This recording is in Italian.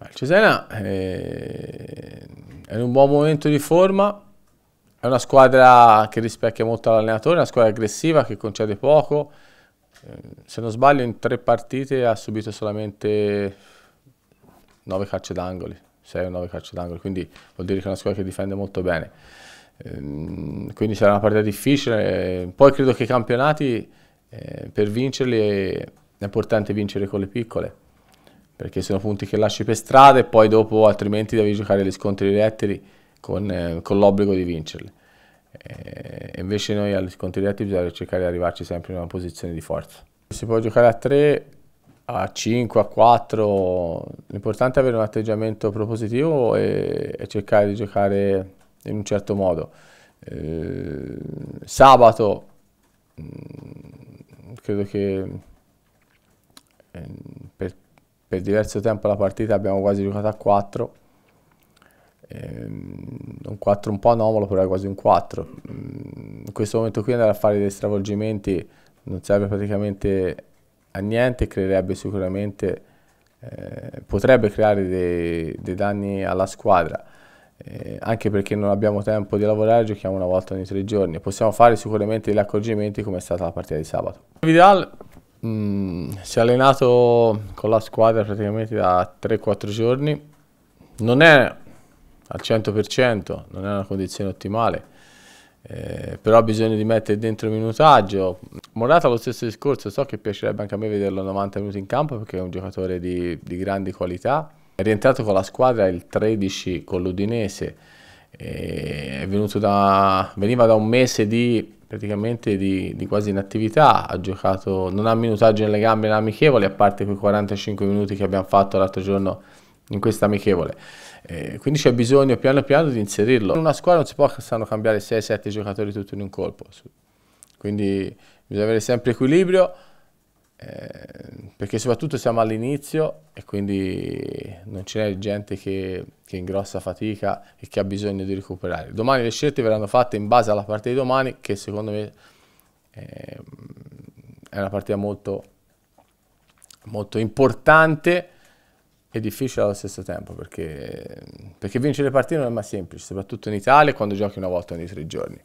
Il Cesena eh, è... in un buon momento di forma, è una squadra che rispecchia molto l'allenatore, una squadra aggressiva che concede poco. Eh, se non sbaglio in tre partite ha subito solamente 9 calci d'angoli, 6 o 9 calci d'angolo, quindi vuol dire che è una squadra che difende molto bene. Ehm, quindi sarà una partita difficile, poi credo che i campionati eh, per vincerli è importante vincere con le piccole perché sono punti che lasci per strada e poi dopo altrimenti devi giocare gli scontri diretti con, eh, con l'obbligo di vincerli. Eh, e invece noi agli scontri diretti bisogna cercare di arrivarci sempre in una posizione di forza. Si può giocare a 3, a 5, a 4, l'importante è avere un atteggiamento propositivo e, e cercare di giocare in un certo modo. Eh, sabato mm, credo che eh, per diverso tempo la partita abbiamo quasi giocato a 4, ehm, un 4 un po' anomalo, però è quasi un 4. Mm, in questo momento qui andare a fare dei stravolgimenti non serve praticamente a niente, creerebbe sicuramente, eh, potrebbe creare dei, dei, danni alla squadra. Eh, anche perché non abbiamo tempo di lavorare, giochiamo una volta ogni tre giorni. Possiamo fare sicuramente degli accorgimenti come è stata la partita di sabato. Vidal Mm, si è allenato con la squadra praticamente da 3-4 giorni. Non è al 100%, non è una condizione ottimale, eh, però ha bisogno di mettere dentro il minutaggio. Morata lo stesso discorso, so che piacerebbe anche a me vederlo 90 minuti in campo perché è un giocatore di, di grandi qualità. È rientrato con la squadra il 13 con l'Udinese, eh, da, veniva da un mese di praticamente di, di quasi inattività, ha giocato, non ha minutaggio nelle gambe amichevole, a parte quei 45 minuti che abbiamo fatto l'altro giorno in questa amichevole. Eh, quindi c'è bisogno piano piano di inserirlo. In una squadra non si possono cambiare 6-7 giocatori tutti in un colpo, quindi bisogna avere sempre equilibrio. Eh, perché soprattutto siamo all'inizio e quindi non c'è gente che, che ingrossa fatica e che ha bisogno di recuperare. Domani le scelte verranno fatte in base alla partita di domani che secondo me eh, è una partita molto, molto importante e difficile allo stesso tempo perché, perché vincere le partite non è mai semplice, soprattutto in Italia quando giochi una volta ogni tre giorni.